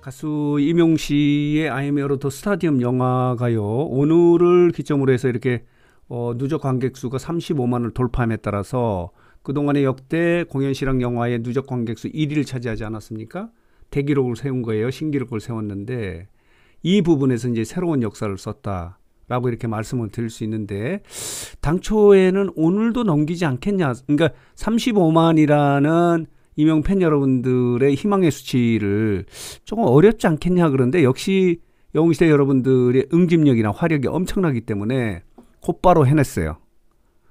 가수 임용 씨의 아이메어로 r 더 스타디움 영화가요. 오늘을 기점으로 해서 이렇게 어, 누적 관객 수가 35만을 돌파함에 따라서 그동안의 역대 공연 실황 영화의 누적 관객 수 1위를 차지하지 않았습니까? 대기록을 세운 거예요. 신기록을 세웠는데 이 부분에서 이제 새로운 역사를 썼다. 라고 이렇게 말씀을 드릴 수 있는데 당초에는 오늘도 넘기지 않겠냐 그러니까 35만이라는 이명 팬 여러분들의 희망의 수치를 조금 어렵지 않겠냐 그런데 역시 영웅시대 여러분들의 응집력이나 화력이 엄청나기 때문에 곧바로 해냈어요.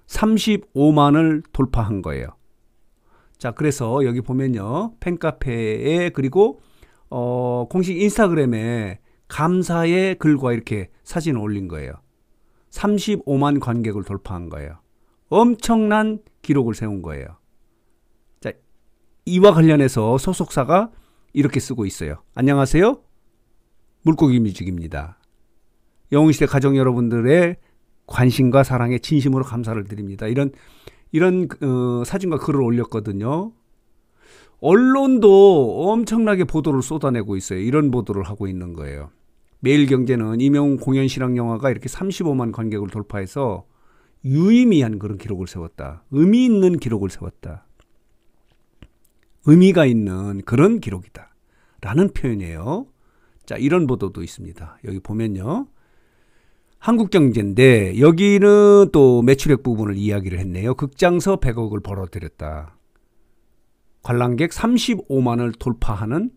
35만을 돌파한 거예요. 자, 그래서 여기 보면요. 팬카페에 그리고 어, 공식 인스타그램에 감사의 글과 이렇게 사진을 올린 거예요. 35만 관객을 돌파한 거예요. 엄청난 기록을 세운 거예요. 이와 관련해서 소속사가 이렇게 쓰고 있어요. 안녕하세요. 물고기 뮤직입니다. 영웅시대 가정 여러분들의 관심과 사랑에 진심으로 감사를 드립니다. 이런 이런 어, 사진과 글을 올렸거든요. 언론도 엄청나게 보도를 쏟아내고 있어요. 이런 보도를 하고 있는 거예요. 매일경제는 이명웅 공연 실황 영화가 이렇게 35만 관객을 돌파해서 유의미한 그런 기록을 세웠다. 의미 있는 기록을 세웠다. 의미가 있는 그런 기록이다. 라는 표현이에요. 자, 이런 보도도 있습니다. 여기 보면요. 한국경제인데 여기는 또 매출액 부분을 이야기를 했네요. 극장서 100억을 벌어들였다. 관람객 35만을 돌파하는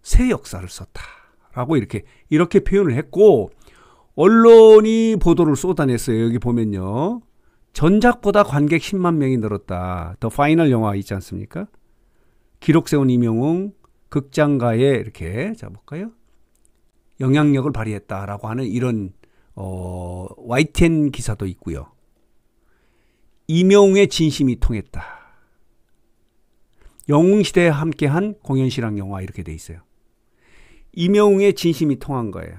새 역사를 썼다. 라고 이렇게 이렇게 표현을 했고 언론이 보도를 쏟아냈어요. 여기 보면요. 전작보다 관객 10만 명이 늘었다. 더 파이널 영화 있지 않습니까? 기록 세운 이명웅, 극장가에 이렇게 자 볼까요? 영향력을 발휘했다라고 하는 이런 어, YTN 기사도 있고요. 이명웅의 진심이 통했다. 영웅 시대에 함께한 공연실랑 영화 이렇게 돼 있어요. 이명웅의 진심이 통한 거예요.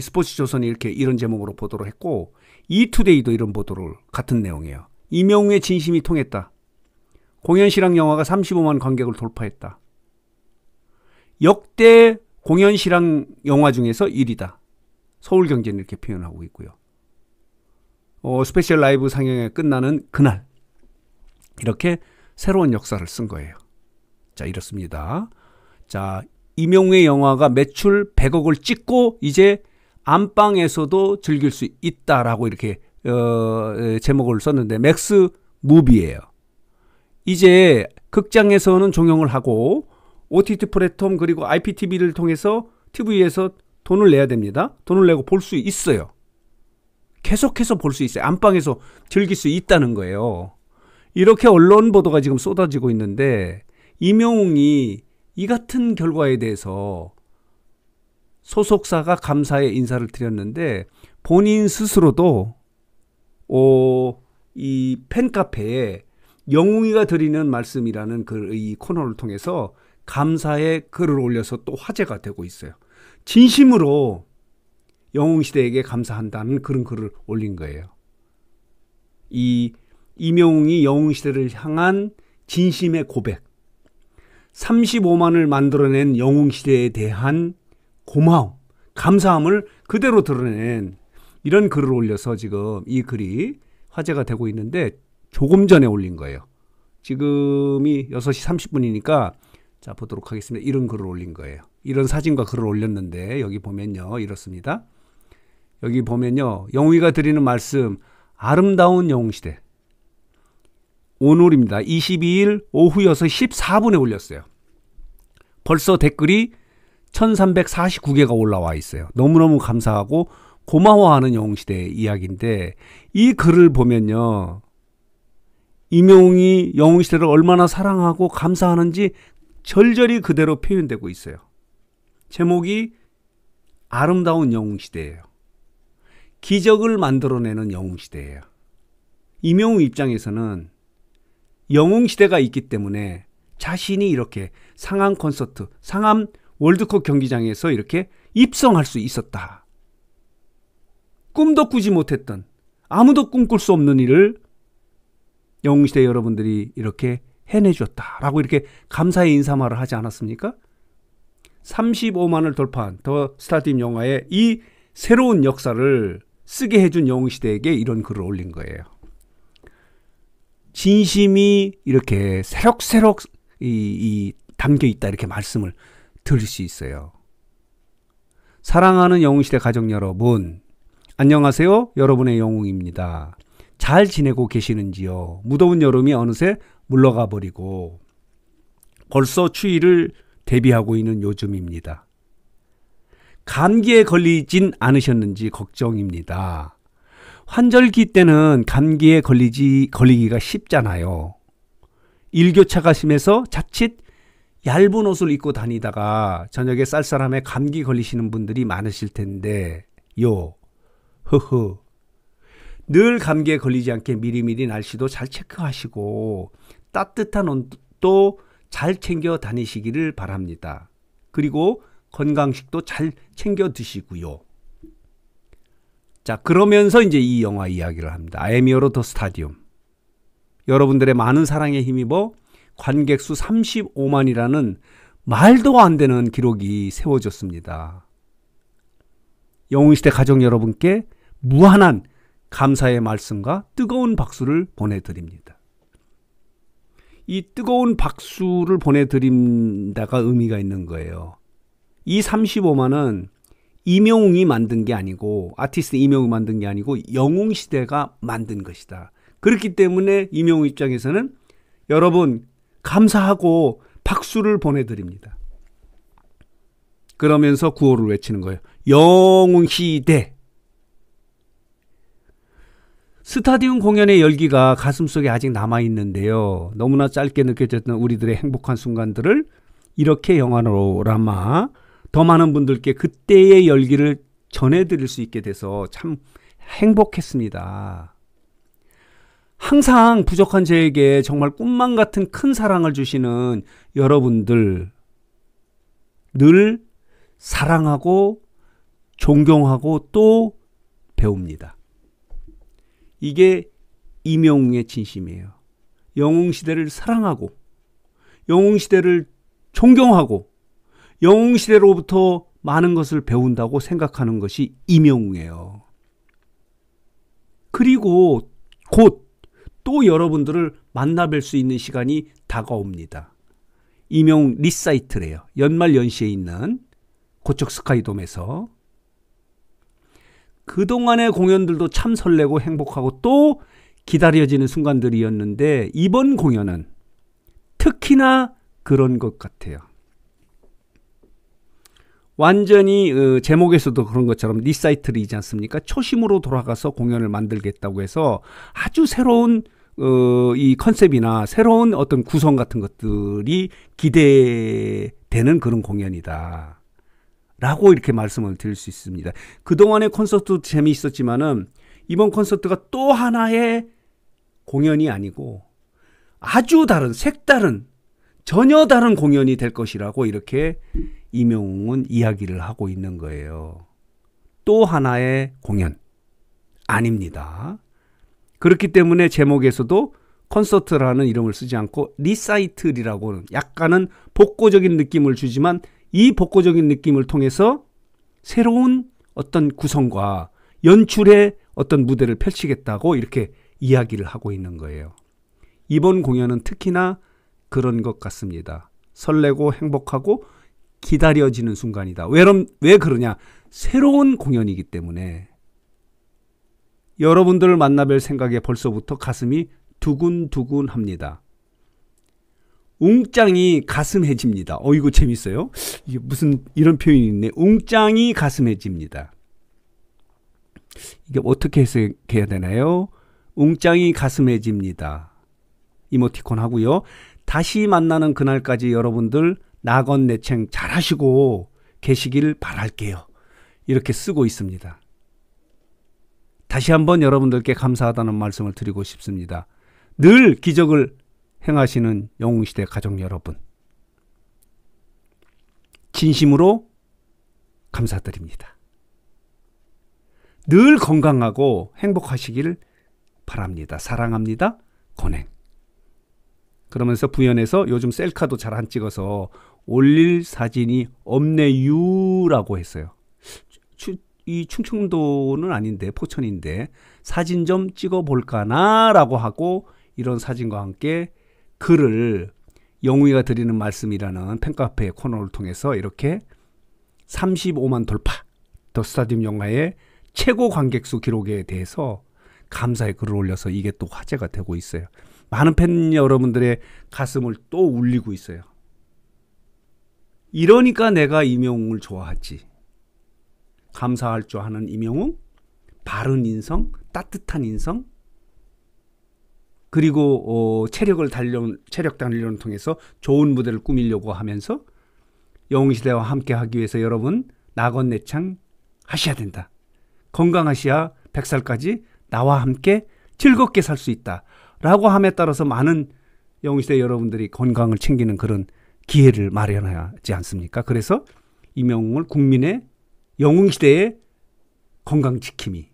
스포츠 조선이 이렇게 이런 제목으로 보도를 했고 이투데이도 이런 보도를 같은 내용이에요. 이명웅의 진심이 통했다. 공연실황 영화가 35만 관객을 돌파했다. 역대 공연실황 영화 중에서 1위다. 서울경제는 이렇게 표현하고 있고요. 어, 스페셜 라이브 상영회 끝나는 그날 이렇게 새로운 역사를 쓴 거예요. 자 이렇습니다. 자 이명우의 영화가 매출 100억을 찍고 이제 안방에서도 즐길 수 있다라고 이렇게 어, 제목을 썼는데 맥스 무비예요. 이제 극장에서는 종영을 하고 OTT 플랫폼 그리고 IPTV를 통해서 TV에서 돈을 내야 됩니다. 돈을 내고 볼 수 있어요. 계속해서 볼 수 있어요. 안방에서 즐길 수 있다는 거예요. 이렇게 언론 보도가 지금 쏟아지고 있는데 임영웅이 이 같은 결과에 대해서 소속사가 감사의 인사를 드렸는데 본인 스스로도 어, 이 팬카페에 영웅이가 드리는 말씀이라는 그이 코너를 통해서 감사의 글을 올려서 또 화제가 되고 있어요. 진심으로 영웅 시대에게 감사한다는 그런 글을 올린 거예요. 이 이명웅이 영웅 시대를 향한 진심의 고백. 35만을 만들어낸 영웅 시대에 대한 고마움, 감사함을 그대로 드러낸 이런 글을 올려서 지금 이 글이 화제가 되고 있는데 조금 전에 올린 거예요. 지금이 6시 30분이니까 자, 보도록 하겠습니다. 이런 글을 올린 거예요. 이런 사진과 글을 올렸는데 여기 보면요. 이렇습니다. 여기 보면요. 영웅이가 드리는 말씀 아름다운 영웅시대 오늘입니다. 22일 오후 6시 14분에 올렸어요. 벌써 댓글이 1349개가 올라와 있어요. 너무너무 감사하고 고마워하는 영웅시대 이야기인데 이 글을 보면요. 임용이 영웅 시대를 얼마나 사랑하고 감사하는지 절절히 그대로 표현되고 있어요. 제목이 아름다운 영웅 시대예요. 기적을 만들어내는 영웅 시대예요. 임용우 입장에서는 영웅 시대가 있기 때문에 자신이 이렇게 상암 콘서트, 상암 월드컵 경기장에서 이렇게 입성할 수 있었다. 꿈도 꾸지 못했던 아무도 꿈꿀 수 없는 일을 영웅시대 여러분들이 이렇게 해내주었다라고 이렇게 감사의 인사말을 하지 않았습니까? 35만을 돌파한 더 스타팀 영화의 이 새로운 역사를 쓰게 해준 영웅시대에게 이런 글을 올린 거예요. 진심이 이렇게 새록새록 이, 이 담겨 있다 이렇게 말씀을 들을 수 있어요. 사랑하는 영웅시대 가족 여러분, 안녕하세요. 여러분의 영웅입니다. 잘 지내고 계시는지요? 무더운 여름이 어느새 물러가 버리고 벌써 추위를 대비하고 있는 요즘입니다. 감기에 걸리진 않으셨는지 걱정입니다. 환절기 때는 감기에 걸리지, 걸리기가 쉽잖아요. 일교차가 심해서 자칫 얇은 옷을 입고 다니다가 저녁에 쌀쌀함에 감기 걸리시는 분들이 많으실 텐데, 요, 허허, 늘 감기에 걸리지 않게 미리미리 날씨도 잘 체크하시고 따뜻한 옷도 잘 챙겨 다니시기를 바랍니다. 그리고 건강식도 잘 챙겨 드시고요. 자, 그러면서 이제 이 영화 이야기를 합니다. 아에미어로 더 스타디움. 여러분들의 많은 사랑에 힘입어 관객 수 35만이라는 말도 안 되는 기록이 세워졌습니다. 영웅시대 가족 여러분께 무한한 감사의 말씀과 뜨거운 박수를 보내드립니다. 이 뜨거운 박수를 보내드린다가 의미가 있는 거예요. 이 35만은 임용웅이 만든 게 아니고 아티스트 임용웅이 만든 게 아니고 영웅 시대가 만든 것이다. 그렇기 때문에 임용웅 입장에서는 여러분 감사하고 박수를 보내드립니다. 그러면서 구호를 외치는 거예요. 영웅 시대 스타디움 공연의 열기가 가슴속에 아직 남아 있는데요. 너무나 짧게 느껴졌던 우리들의 행복한 순간들을 이렇게 영화로 라마 더 많은 분들께 그때의 열기를 전해드릴 수 있게 돼서 참 행복했습니다. 항상 부족한 저에게 정말 꿈만 같은 큰 사랑을 주시는 여러분들 늘 사랑하고 존경하고 또 배웁니다. 이게 임용웅의 진심이에요. 영웅 시대를 사랑하고 영웅 시대를 존경하고 영웅 시대로부터 많은 것을 배운다고 생각하는 것이 임용웅이에요 그리고 곧 또 여러분들을 만나뵐 수 있는 시간이 다가옵니다. 임용 리사이트래요. 연말 연시에 있는 고척 스카이돔에서 그동안의 공연들도 참 설레고 행복하고 또 기다려지는 순간들이었는데 이번 공연은 특히나 그런 것 같아요. 완전히 어, 제목에서도 그런 것처럼 리사이틀이지 네 않습니까? 초심으로 돌아가서 공연을 만들겠다고 해서 아주 새로운 어, 이 컨셉이나 새로운 어떤 구성 같은 것들이 기대되는 그런 공연이다. 라고 이렇게 말씀을 드릴 수 있습니다. 그동안의 콘서트 재미있었지만은 이번 콘서트가 또 하나의 공연이 아니고 아주 다른, 색다른, 전혀 다른 공연이 될 것이라고 이렇게 이명웅은 이야기를 하고 있는 거예요. 또 하나의 공연. 아닙니다. 그렇기 때문에 제목에서도 콘서트라는 이름을 쓰지 않고 리사이틀이라고는 약간은 복고적인 느낌을 주지만 이 복고적인 느낌을 통해서 새로운 어떤 구성과 연출의 어떤 무대를 펼치겠다고 이렇게 이야기를 하고 있는 거예요. 이번 공연은 특히나 그런 것 같습니다. 설레고 행복하고 기다려지는 순간이다. 왜, 왜 그러냐? 새로운 공연이기 때문에 여러분들을 만나뵐 생각에 벌써부터 가슴이 두근두근합니다. 웅장이 가슴해집니다. 어, 이거 재밌어요. 이게 무슨 이런 표현이 있네. 웅장이 가슴해집니다. 이게 어떻게 해석해야 되나요? 웅장이 가슴해집니다. 이모티콘 하고요. 다시 만나는 그날까지 여러분들 낙원 내챙 잘 하시고 계시길 바랄게요. 이렇게 쓰고 있습니다. 다시 한번 여러분들께 감사하다는 말씀을 드리고 싶습니다. 늘 기적을 행하시는 영웅시대 가족 여러분, 진심으로 감사드립니다. 늘 건강하고 행복하시길 바랍니다. 사랑합니다. 권행. 그러면서 부연에서 요즘 셀카도 잘 안 찍어서 올릴 사진이 없네유라고 했어요. 추, 이 충청도는 아닌데 포천인데 사진 좀 찍어 볼까나라고 하고 이런 사진과 함께 글을 영웅이가 드리는 말씀이라는 팬카페 코너를 통해서 이렇게 35만 돌파 더 스타디움 영화의 최고 관객수 기록에 대해서 감사의 글을 올려서 이게 또 화제가 되고 있어요. 많은 팬 여러분들의 가슴을 또 울리고 있어요. 이러니까 내가 임영웅을 좋아하지. 감사할 줄 아는 임영웅, 바른 인성, 따뜻한 인성, 그리고 어, 체력을 단련 체력 단련을 통해서 좋은 무대를 꾸미려고 하면서 영웅시대와 함께하기 위해서 여러분 낙원내창 하셔야 된다. 건강하시야 100살까지 나와 함께 즐겁게 살 수 있다. 라고 함에 따라서 많은 영웅시대 여러분들이 건강을 챙기는 그런 기회를 마련하지 않습니까? 그래서 이명웅을 국민의 영웅시대의 건강지킴이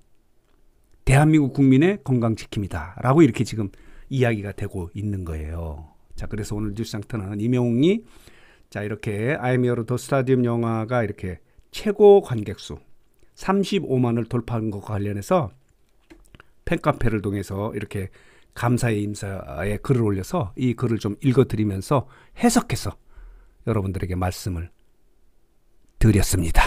대한민국 국민의 건강지킴이다. 라고 이렇게 지금 이야기가 되고 있는 거예요. 자, 그래서 오늘 뉴스상터는 이명웅이 자, 이렇게 아이미어로 더 스타디움 영화가 이렇게 최고 관객수 35만을 돌파한 것과 관련해서 팬카페를 통해서 이렇게 감사의 임사에 글을 올려서 이 글을 좀 읽어드리면서 해석해서 여러분들에게 말씀을 드렸습니다.